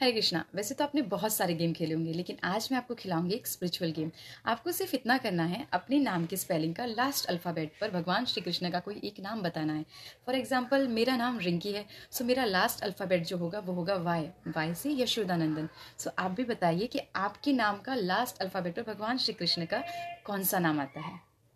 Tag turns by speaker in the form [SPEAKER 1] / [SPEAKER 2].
[SPEAKER 1] हरे कृष्णा वैसे तो आपने बहुत सारे गेम खेले होंगे लेकिन आज मैं आपको खिलाऊंगी एक स्पिरिचुअल गेम आपको सिर्फ इतना करना है अपने नाम की स्पेलिंग का लास्ट अल्फ़ाबेट पर भगवान श्री कृष्ण का कोई एक नाम बताना है फॉर एग्जाम्पल मेरा नाम रिंकी है सो मेरा लास्ट अल्फ़ाबेट जो होगा वो होगा वाई वाई से यशोदानंदन सो आप भी बताइए कि आपके नाम का लास्ट अल्फ़ाबेट पर भगवान श्री कृष्ण का कौन सा नाम आता है